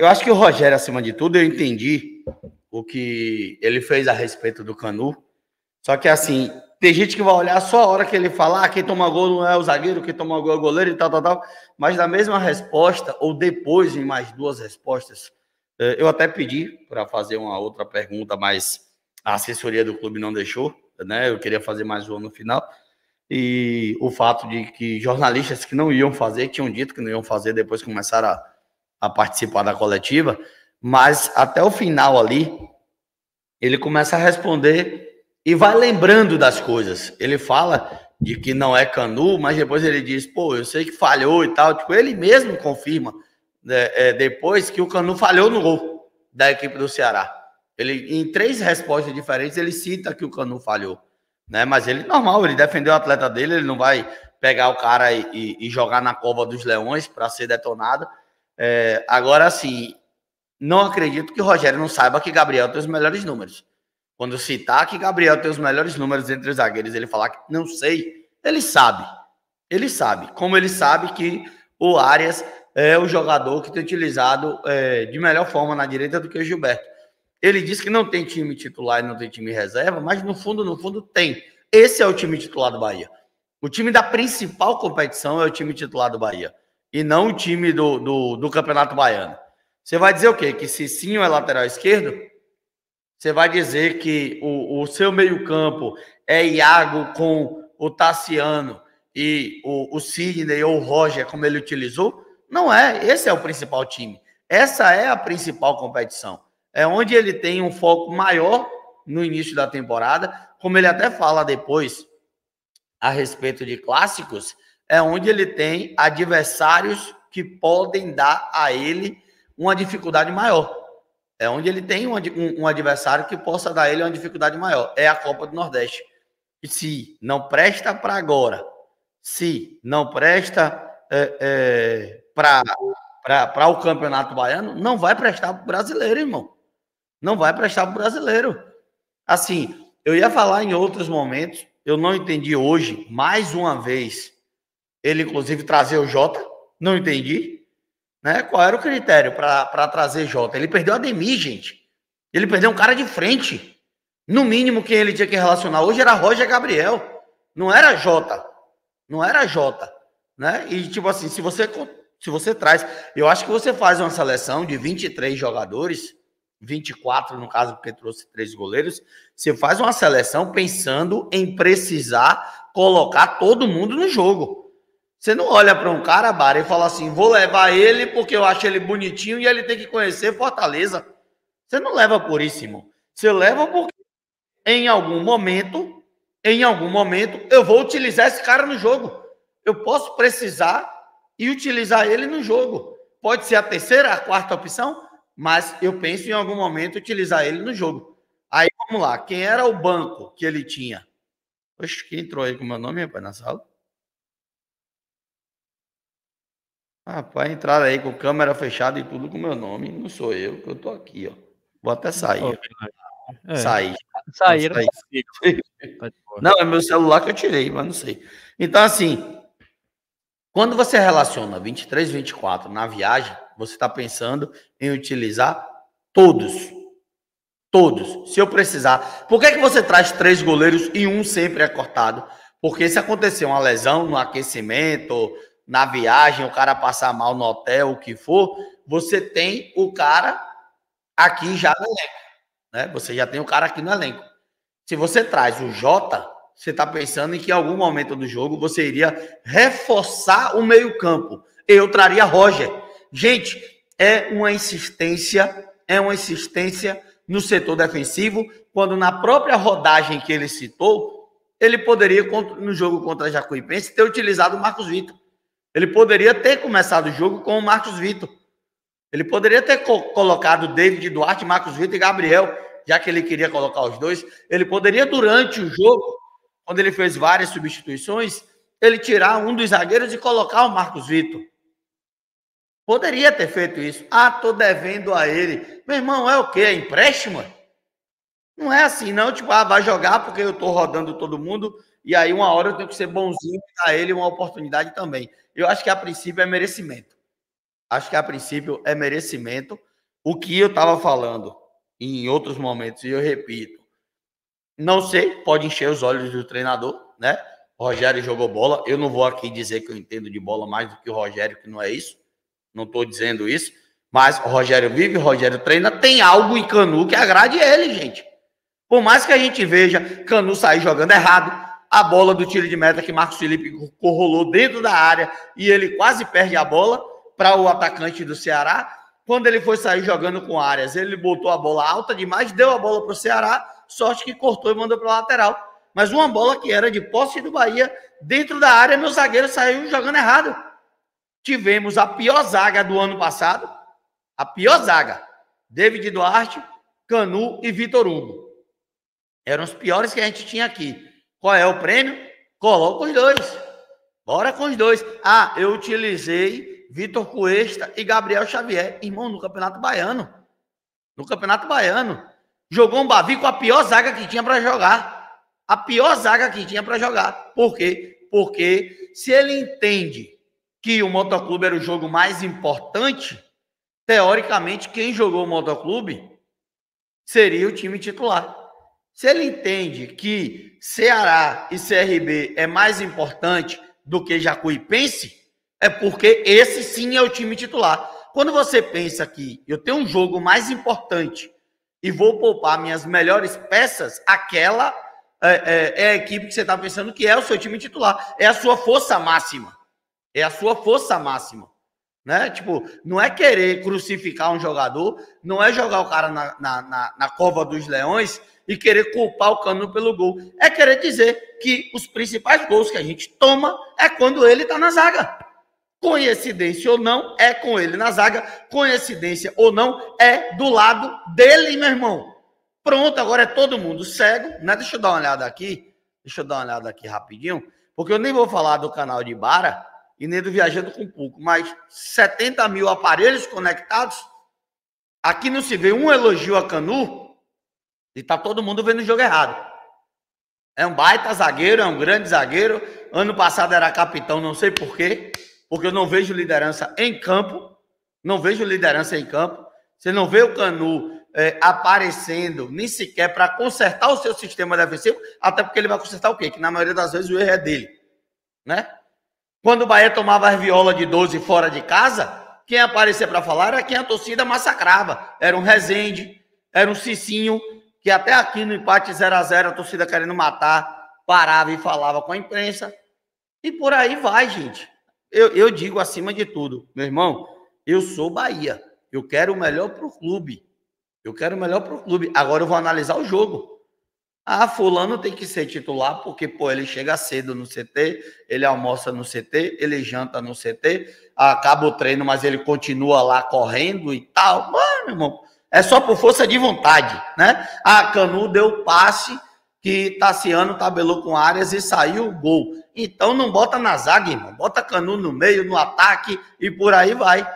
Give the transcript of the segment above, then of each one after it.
eu acho que o Rogério, acima de tudo, eu entendi o que ele fez a respeito do Canu. Só que assim, tem gente que vai olhar só a hora que ele falar ah, quem toma gol não é o zagueiro, quem toma gol é o goleiro e tal, tal, tal. Mas na mesma resposta, ou depois em mais duas respostas, eh, eu até pedi para fazer uma outra pergunta, mas a assessoria do clube não deixou, né? Eu queria fazer mais uma no final. E o fato de que jornalistas que não iam fazer, tinham dito que não iam fazer, depois começaram a a participar da coletiva, mas até o final ali, ele começa a responder e vai lembrando das coisas. Ele fala de que não é Canu, mas depois ele diz, pô, eu sei que falhou e tal. Tipo, ele mesmo confirma né, é, depois que o Canu falhou no gol da equipe do Ceará. Ele, em três respostas diferentes, ele cita que o Canu falhou. Né? Mas ele, normal, ele defendeu o atleta dele, ele não vai pegar o cara e, e, e jogar na cova dos leões para ser detonado. É, agora, assim, não acredito que o Rogério não saiba que Gabriel tem os melhores números. Quando citar que Gabriel tem os melhores números entre os zagueiros, ele falar que não sei, ele sabe. Ele sabe. Como ele sabe que o Arias é o jogador que tem utilizado é, de melhor forma na direita do que o Gilberto. Ele disse que não tem time titular e não tem time reserva, mas no fundo, no fundo, tem. Esse é o time titular do Bahia. O time da principal competição é o time titular do Bahia e não o time do, do, do Campeonato Baiano. Você vai dizer o quê? Que sim é lateral esquerdo? Você vai dizer que o, o seu meio-campo é Iago com o Tassiano e o, o Sidney ou o Roger, como ele utilizou? Não é. Esse é o principal time. Essa é a principal competição. É onde ele tem um foco maior no início da temporada, como ele até fala depois a respeito de clássicos é onde ele tem adversários que podem dar a ele uma dificuldade maior. É onde ele tem um, um, um adversário que possa dar a ele uma dificuldade maior. É a Copa do Nordeste. E se não presta para agora, se não presta é, é, para o Campeonato Baiano, não vai prestar para o brasileiro, irmão. Não vai prestar para o brasileiro. Assim, eu ia falar em outros momentos, eu não entendi hoje, mais uma vez, ele, inclusive, trazer o Jota, não entendi. Né? Qual era o critério para trazer Jota? Ele perdeu a Demi, gente. Ele perdeu um cara de frente. No mínimo, quem ele tinha que relacionar hoje era Roger Gabriel. Não era Jota. Não era Jota. Né? E, tipo assim, se você, se você traz. Eu acho que você faz uma seleção de 23 jogadores, 24 no caso, porque trouxe três goleiros. Você faz uma seleção pensando em precisar colocar todo mundo no jogo. Você não olha para um cara, Bara, e fala assim: vou levar ele porque eu acho ele bonitinho e ele tem que conhecer Fortaleza. Você não leva por isso, irmão. Você leva porque em algum momento, em algum momento, eu vou utilizar esse cara no jogo. Eu posso precisar e utilizar ele no jogo. Pode ser a terceira, a quarta opção, mas eu penso em algum momento utilizar ele no jogo. Aí vamos lá, quem era o banco que ele tinha? Oxe, quem entrou aí com o meu nome, rapaz, na sala? Rapaz, entraram aí com câmera fechada e tudo com meu nome. Não sou eu, que eu tô aqui, ó. Vou até sair. Né? É. Sair. Saíram. Não, é meu celular que eu tirei, mas não sei. Então, assim, quando você relaciona 23, 24 na viagem, você está pensando em utilizar todos. Todos. Se eu precisar. Por que, é que você traz três goleiros e um sempre é cortado? Porque se acontecer uma lesão no aquecimento, na viagem, o cara passar mal no hotel, o que for, você tem o cara aqui já no elenco. Né? Você já tem o cara aqui no elenco. Se você traz o Jota, você está pensando em que em algum momento do jogo você iria reforçar o meio-campo. Eu traria Roger. Gente, é uma insistência, é uma insistência no setor defensivo, quando na própria rodagem que ele citou, ele poderia, no jogo contra a Jacuipense, ter utilizado o Marcos Vitor. Ele poderia ter começado o jogo com o Marcos Vitor. Ele poderia ter co colocado David Duarte, Marcos Vitor e Gabriel, já que ele queria colocar os dois. Ele poderia, durante o jogo, quando ele fez várias substituições, ele tirar um dos zagueiros e colocar o Marcos Vitor. Poderia ter feito isso. Ah, tô devendo a ele. Meu irmão, é o quê? É empréstimo? Não é assim, não. Tipo, ah, vai jogar porque eu tô rodando todo mundo e aí, uma hora eu tenho que ser bonzinho e dar ele uma oportunidade também. Eu acho que a princípio é merecimento. Acho que a princípio é merecimento. O que eu estava falando em outros momentos, e eu repito, não sei, pode encher os olhos do treinador, né? O Rogério jogou bola. Eu não vou aqui dizer que eu entendo de bola mais do que o Rogério, que não é isso. Não estou dizendo isso. Mas o Rogério vive, o Rogério treina. Tem algo em Canu que agrade ele, gente. Por mais que a gente veja Canu sair jogando errado, a bola do tiro de meta que Marcos Felipe corrolou dentro da área e ele quase perde a bola para o atacante do Ceará. Quando ele foi sair jogando com áreas, ele botou a bola alta demais, deu a bola para o Ceará, sorte que cortou e mandou para a lateral. Mas uma bola que era de posse do Bahia, dentro da área, meu zagueiro saiu jogando errado. Tivemos a pior zaga do ano passado, a pior zaga. David Duarte, Canu e Vitor Hugo. Eram os piores que a gente tinha aqui. Qual é o prêmio? Coloca os dois. Bora com os dois. Ah, eu utilizei Vitor Cuesta e Gabriel Xavier, irmão, no Campeonato Baiano. No Campeonato Baiano. Jogou um Bavi com a pior zaga que tinha para jogar. A pior zaga que tinha para jogar. Por quê? Porque se ele entende que o motoclube era o jogo mais importante, teoricamente, quem jogou o motoclube seria o time titular. Se ele entende que Ceará e CRB é mais importante do que Jacuipense, é porque esse sim é o time titular. Quando você pensa que eu tenho um jogo mais importante e vou poupar minhas melhores peças, aquela é, é, é a equipe que você está pensando que é o seu time titular, é a sua força máxima. É a sua força máxima né? Tipo, não é querer crucificar um jogador, não é jogar o cara na, na, na, na cova dos leões e querer culpar o Cano pelo gol. É querer dizer que os principais gols que a gente toma é quando ele tá na zaga. Coincidência ou não, é com ele na zaga. Coincidência ou não, é do lado dele, meu irmão. Pronto, agora é todo mundo cego, né? Deixa eu dar uma olhada aqui. Deixa eu dar uma olhada aqui rapidinho, porque eu nem vou falar do canal de Bara, e Nedo viajando com pouco, mas 70 mil aparelhos conectados, aqui não se vê um elogio a Canu e tá todo mundo vendo o jogo errado. É um baita zagueiro, é um grande zagueiro. Ano passado era capitão, não sei porquê, porque eu não vejo liderança em campo. Não vejo liderança em campo. Você não vê o Canu é, aparecendo, nem sequer para consertar o seu sistema defensivo, até porque ele vai consertar o quê? Que na maioria das vezes o erro é dele, né? Quando o Bahia tomava as violas de 12 fora de casa, quem aparecia para falar era quem a torcida massacrava. Era um Rezende, era um Cicinho, que até aqui no empate 0 a 0 a torcida querendo matar, parava e falava com a imprensa. E por aí vai, gente. Eu, eu digo acima de tudo, meu irmão, eu sou Bahia. Eu quero o melhor para o clube. Eu quero o melhor para o clube. Agora eu vou analisar o jogo. Ah, fulano tem que ser titular porque, pô, ele chega cedo no CT, ele almoça no CT, ele janta no CT, acaba o treino, mas ele continua lá correndo e tal. Mano, irmão, é só por força de vontade, né? Ah, Canu deu passe que Tassiano tabelou com áreas e saiu o gol. Então não bota na zaga, irmão. Bota Canu no meio, no ataque e por aí vai.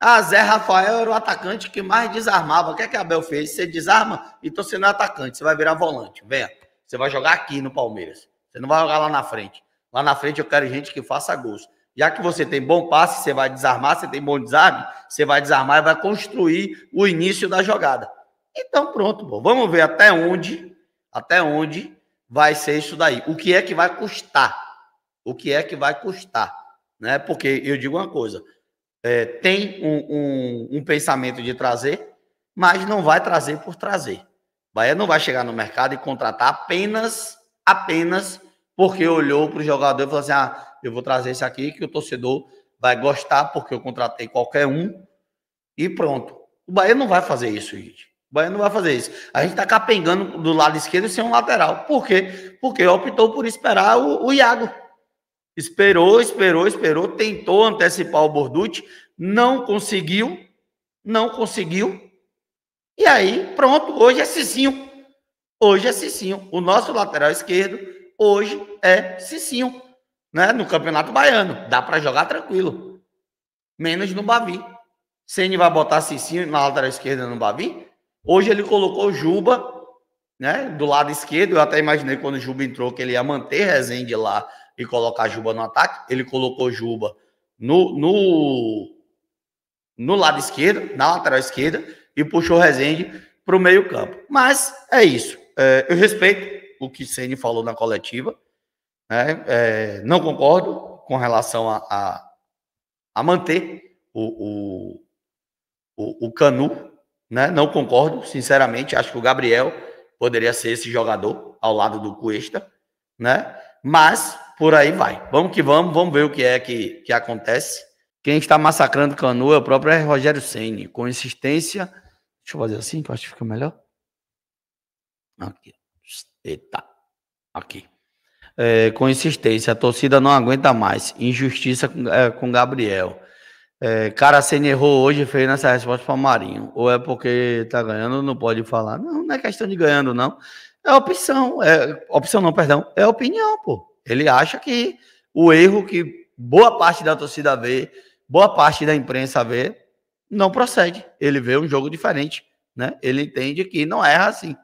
Ah, Zé Rafael era o atacante que mais desarmava. O que é que Abel fez? Você desarma, então você não é atacante, você vai virar volante. Venha, você vai jogar aqui no Palmeiras. Você não vai jogar lá na frente. Lá na frente eu quero gente que faça gols. Já que você tem bom passe, você vai desarmar, você tem bom desarme, você vai desarmar e vai construir o início da jogada. Então pronto, bom. vamos ver até onde, até onde vai ser isso daí. O que é que vai custar? O que é que vai custar? Né? Porque eu digo uma coisa, é, tem um, um, um pensamento de trazer, mas não vai trazer por trazer. Bahia não vai chegar no mercado e contratar apenas, apenas porque olhou para o jogador e falou assim: ah, eu vou trazer esse aqui que o torcedor vai gostar porque eu contratei qualquer um e pronto. O Bahia não vai fazer isso, gente. O Bahia não vai fazer isso. A gente está capengando do lado esquerdo sem um lateral. Por quê? Porque optou por esperar o, o Iago. Esperou, esperou, esperou, tentou antecipar o Borducci, não conseguiu, não conseguiu. E aí, pronto, hoje é Cicinho. Hoje é Cicinho. O nosso lateral esquerdo hoje é Cicinho, né? No Campeonato Baiano, dá para jogar tranquilo. Menos no Bavi. Ceni vai botar Cicinho na lateral esquerda no Bavi? Hoje ele colocou Juba, né, do lado esquerdo. Eu até imaginei quando o Juba entrou que ele ia manter Rezende lá e colocar Juba no ataque. Ele colocou Juba no, no, no lado esquerdo, na lateral esquerda, e puxou Rezende para o meio campo. Mas é isso. É, eu respeito o que Ceni falou na coletiva. Né? É, não concordo com relação a, a, a manter o, o, o, Canu. Né? Não concordo, sinceramente. Acho que o Gabriel poderia ser esse jogador ao lado do Cuesta. Né? Mas por aí vai. Vamos que vamos, vamos ver o que é que, que acontece. Quem está massacrando Canoa é o próprio Rogério Ceni, com insistência. Deixa eu fazer assim, que eu acho que fica melhor. Aqui. Eita. Aqui. É, com insistência, a torcida não aguenta mais. Injustiça com, é, com Gabriel. É, cara, Ceni errou hoje e fez nessa resposta para Marinho. Ou é porque tá ganhando, não pode falar. Não, não é questão de ganhando, não. É opção. É, opção não, perdão. É opinião, pô. Ele acha que o erro que boa parte da torcida vê, boa parte da imprensa vê, não procede. Ele vê um jogo diferente, né? Ele entende que não erra assim.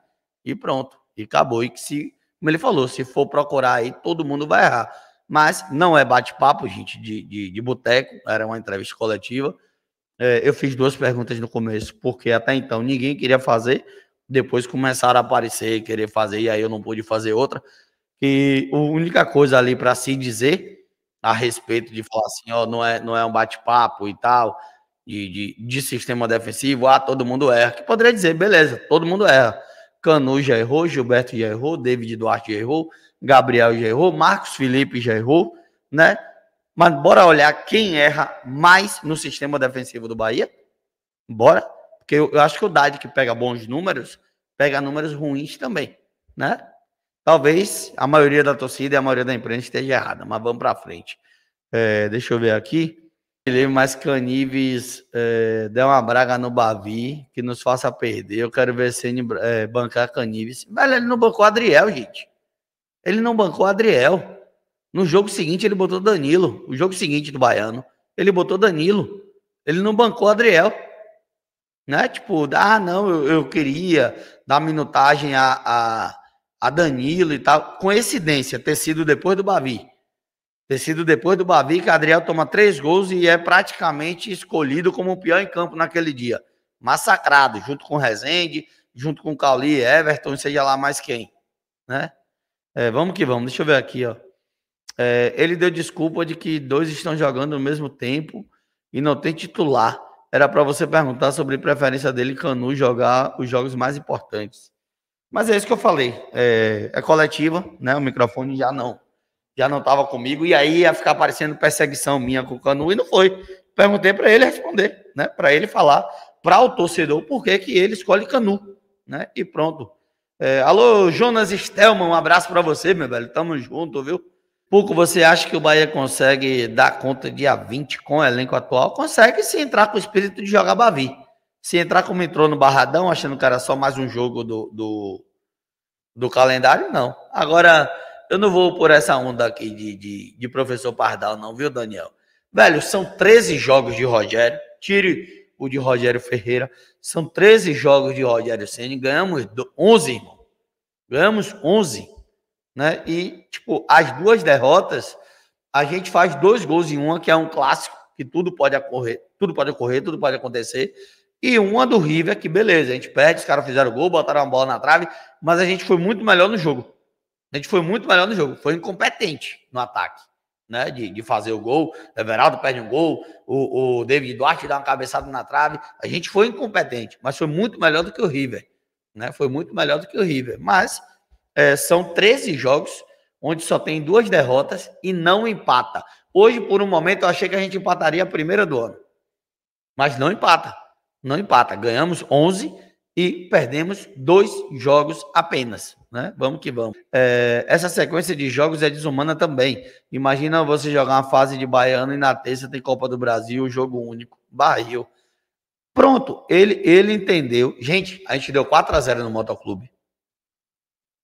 E pronto. E acabou. E que se, como ele falou, se for procurar aí, todo mundo vai errar. Mas não é bate-papo, gente, de, de, de boteco. Era uma entrevista coletiva. É, eu fiz duas perguntas no começo, porque até então ninguém queria fazer. Depois começaram a aparecer, querer fazer, e aí eu não pude fazer outra. E a única coisa ali para se dizer a respeito de falar assim, ó, não é, não é um bate-papo e tal, de, de, de, sistema defensivo, ah, todo mundo erra. Que poderia dizer, beleza, todo mundo erra. Canu já errou, Gilberto já errou, David Duarte já errou, Gabriel já errou, Marcos Felipe já errou, né? Mas bora olhar quem erra mais no sistema defensivo do Bahia? Bora, porque eu, eu acho que o Dade que pega bons números, pega números ruins também, né? Talvez a maioria da torcida e a maioria da imprensa esteja errada, mas vamos para frente. É, deixa eu ver aqui. ele mais Canives é, dê uma braga no Bavi que nos faça perder. Eu quero ver Ceni é, bancar Canives. Velho, ele não bancou Adriel, gente. Ele não bancou Adriel. No jogo seguinte, ele botou Danilo. O jogo seguinte do Baiano, ele botou Danilo. Ele não bancou Adriel. Né? Tipo, ah, não, eu, eu queria dar minutagem a, a a Danilo e tal. Coincidência ter sido depois do Bavi. Ter sido depois do Bavi que Adriel toma três gols e é praticamente escolhido como o pior em campo naquele dia. Massacrado, junto com Rezende, junto com Cauli, Everton, seja lá mais quem. Né? É, vamos que vamos, deixa eu ver aqui. Ó. É, ele deu desculpa de que dois estão jogando no mesmo tempo e não tem titular. Era para você perguntar sobre preferência dele Canu jogar os jogos mais importantes. Mas é isso que eu falei. É, é coletiva, né? O microfone já não. Já não estava comigo. E aí ia ficar aparecendo perseguição minha com o Canu e não foi. Perguntei para ele responder, né? Para ele falar para o torcedor por que, que ele escolhe Canu, né? E pronto. É, alô, Jonas Stelman, um abraço para você, meu velho. Tamo junto, viu? Pouco você acha que o Bahia consegue dar conta dia 20 com o elenco atual? Consegue se entrar com o espírito de jogar Bavi. Se entrar como entrou no Barradão, achando que era só mais um jogo do, do, do calendário, não. Agora, eu não vou por essa onda aqui de, de, de professor Pardal, não, viu, Daniel? Velho, são 13 jogos de Rogério. Tire o de Rogério Ferreira. São 13 jogos de Rogério Senna. Ganhamos 11, irmão. Ganhamos 11. Né? E, tipo, as duas derrotas, a gente faz dois gols em uma, que é um clássico, que tudo pode ocorrer, tudo pode ocorrer, tudo pode acontecer. E uma do River, que beleza, a gente perde, os caras fizeram gol, botaram uma bola na trave, mas a gente foi muito melhor no jogo. A gente foi muito melhor no jogo, foi incompetente no ataque, né? De, de fazer o gol, o Everaldo perde um gol, o, o David Duarte dá uma cabeçada na trave. A gente foi incompetente, mas foi muito melhor do que o River, né? Foi muito melhor do que o River. Mas é, são 13 jogos onde só tem duas derrotas e não empata. Hoje, por um momento, eu achei que a gente empataria a primeira do ano, mas não empata não empata. Ganhamos 11 e perdemos dois jogos apenas. Né? Vamos que vamos. É, essa sequência de jogos é desumana também. Imagina você jogar uma fase de baiano e na terça tem Copa do Brasil, jogo único, barril. Pronto, ele, ele entendeu. Gente, a gente deu 4 a 0 no Motoclube.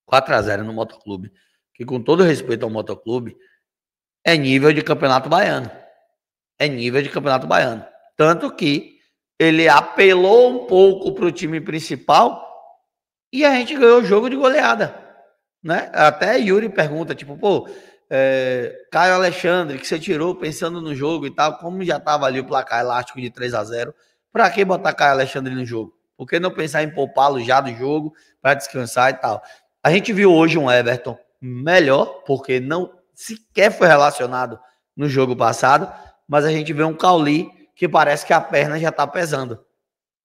4 a 0 no Motoclube. Que com todo respeito ao Motoclube, é nível de campeonato baiano. É nível de campeonato baiano. Tanto que ele apelou um pouco para o time principal e a gente ganhou o jogo de goleada. Né? Até Yuri pergunta, tipo, pô, é, Caio Alexandre, que você tirou pensando no jogo e tal, como já estava ali o placar elástico de 3 a 0 para que botar Caio Alexandre no jogo? Por que não pensar em poupá-lo já do jogo para descansar e tal? A gente viu hoje um Everton melhor, porque não sequer foi relacionado no jogo passado, mas a gente vê um Cauli que parece que a perna já está pesando.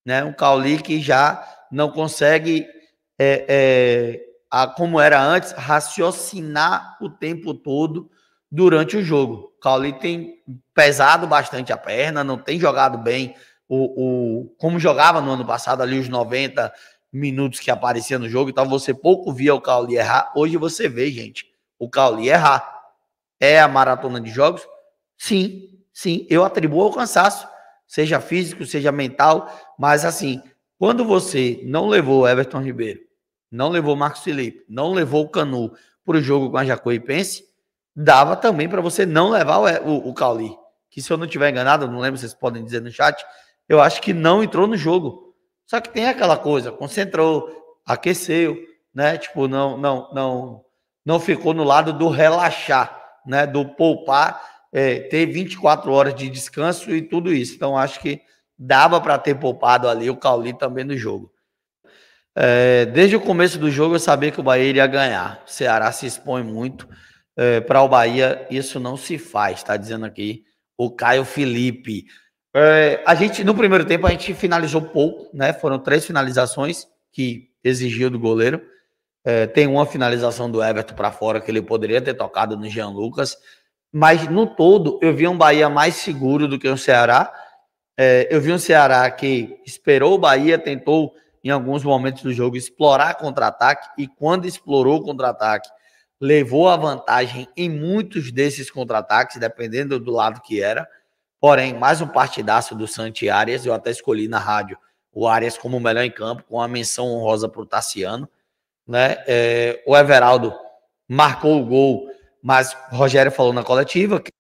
Né? Um Cauli que já não consegue, é, é, a, como era antes, raciocinar o tempo todo durante o jogo. O Cauli tem pesado bastante a perna, não tem jogado bem o, o como jogava no ano passado, ali os 90 minutos que aparecia no jogo, então você pouco via o Cauli errar. Hoje você vê, gente, o Cauli errar. É a maratona de jogos? Sim, sim, eu atribuo ao cansaço, seja físico, seja mental, mas assim, quando você não levou Everton Ribeiro, não levou Marcos Felipe, não levou o Canu para o jogo com a Jacuipense, dava também para você não levar o, o, o Cauli, que se eu não tiver enganado, não lembro, vocês podem dizer no chat, eu acho que não entrou no jogo. Só que tem aquela coisa, concentrou, aqueceu, né? Tipo, não, não, não, não ficou no lado do relaxar, né? Do poupar é, ter 24 horas de descanso e tudo isso. Então, acho que dava para ter poupado ali o Cauli também no jogo. É, desde o começo do jogo, eu sabia que o Bahia iria ganhar. O Ceará se expõe muito. É, para o Bahia, isso não se faz, está dizendo aqui o Caio Felipe. É, a gente, no primeiro tempo, a gente finalizou pouco, né? Foram três finalizações que exigiu do goleiro. É, tem uma finalização do Everton para fora que ele poderia ter tocado no Jean Lucas. Mas no todo, eu vi um Bahia mais seguro do que um Ceará. É, eu vi um Ceará que esperou o Bahia, tentou em alguns momentos do jogo explorar contra-ataque e quando explorou contra-ataque, levou a vantagem em muitos desses contra-ataques, dependendo do lado que era. Porém, mais um partidaço do Santi Arias, eu até escolhi na rádio o Arias como o melhor em campo, com a menção honrosa para o Tassiano. Né? É, o Everaldo marcou o gol mas Rogério falou na coletiva que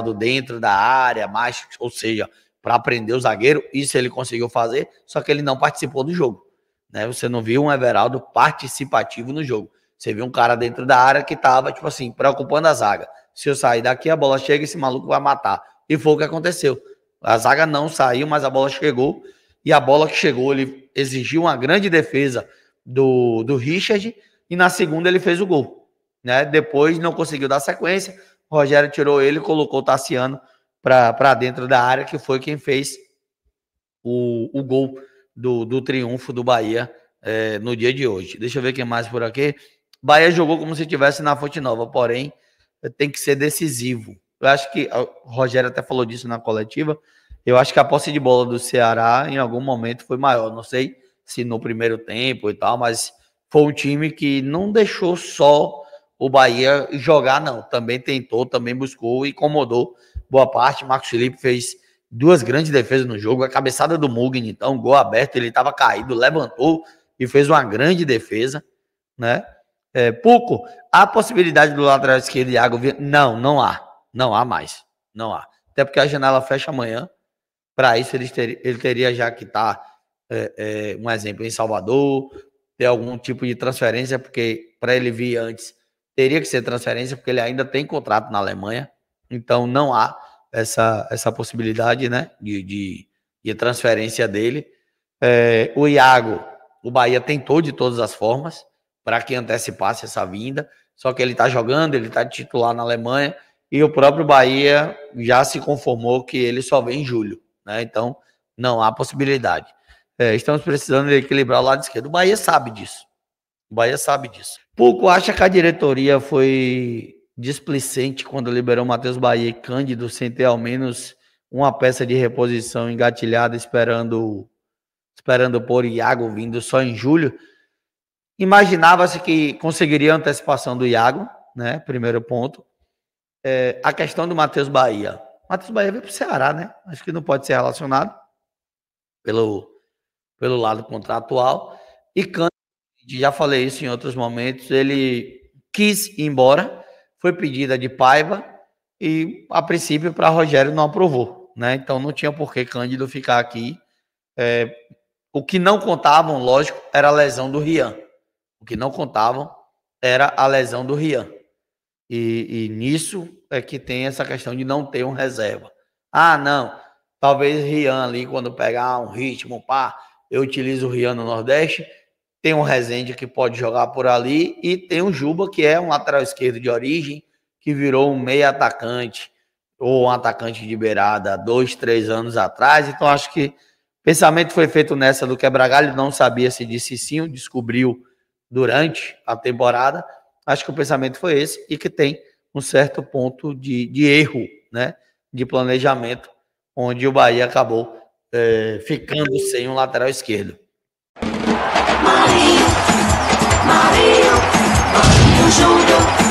o dentro da área, mais, ou seja, para aprender o zagueiro, isso ele conseguiu fazer, só que ele não participou do jogo. Né? Você não viu um Everaldo participativo no jogo. Você viu um cara dentro da área que estava, tipo assim, preocupando a zaga. Se eu sair daqui, a bola chega e esse maluco vai matar. E foi o que aconteceu. A zaga não saiu, mas a bola chegou. E a bola que chegou, ele exigiu uma grande defesa do, do Richard. E na segunda, ele fez o gol né? Depois não conseguiu dar sequência. O Rogério tirou ele, colocou o Tassiano para dentro da área, que foi quem fez o, o gol do, do triunfo do Bahia é, no dia de hoje. Deixa eu ver quem mais por aqui. Bahia jogou como se estivesse na Fonte Nova, porém tem que ser decisivo. Eu acho que o Rogério até falou disso na coletiva. Eu acho que a posse de bola do Ceará em algum momento foi maior. Não sei se no primeiro tempo e tal, mas foi um time que não deixou só o Bahia jogar, não. Também tentou, também buscou e incomodou boa parte. Marcos Felipe fez duas grandes defesas no jogo. A cabeçada do Mugni, então, gol aberto, ele estava caído, levantou e fez uma grande defesa, né? É, Pouco, há possibilidade do lateral esquerdo Iago vir? Não, não há. Não há mais. Não há. Até porque a janela fecha amanhã. Para isso, ele, ter, ele teria já que estar, tá, é, é, um exemplo, em Salvador, ter algum tipo de transferência, porque para ele vir antes teria que ser transferência, porque ele ainda tem contrato na Alemanha, então não há essa, essa possibilidade né, de, de, de transferência dele. É, o Iago, o Bahia tentou de todas as formas para que antecipasse essa vinda, só que ele está jogando, ele está titular na Alemanha, e o próprio Bahia já se conformou que ele só vem em julho, né? Então não há possibilidade. É, estamos precisando equilibrar o lado esquerdo. O Bahia sabe disso. O Bahia sabe disso. Pouco acha que a diretoria foi displicente quando liberou Matheus Bahia e Cândido sem ter ao menos uma peça de reposição engatilhada esperando esperando por Iago vindo só em julho. Imaginava-se que conseguiria a antecipação do Iago, né? Primeiro ponto. É, a questão do Matheus Bahia. Matheus Bahia veio para o Ceará, né? Acho que não pode ser relacionado pelo, pelo lado contratual. E Cândido já falei isso em outros momentos, ele quis ir embora, foi pedida de Paiva e, a princípio, para Rogério não aprovou. Né? Então não tinha por que Cândido ficar aqui. É, o que não contavam, lógico, era a lesão do Rian. O que não contavam era a lesão do Rian. E, e nisso é que tem essa questão de não ter um reserva. Ah, não. Talvez Rian ali, quando pegar um ritmo, pá, eu utilizo o Rian no Nordeste tem um Rezende que pode jogar por ali e tem o Juba, que é um lateral esquerdo de origem, que virou um meia atacante ou um atacante de beirada dois, três anos atrás. Então acho que pensamento foi feito nessa do quebra-galho, não sabia se disse sim, descobriu durante a temporada. Acho que o pensamento foi esse e que tem um certo ponto de, de erro, né, de planejamento, onde o Bahia acabou é, ficando sem um lateral esquerdo. Mario, Mario, Mario Júnior.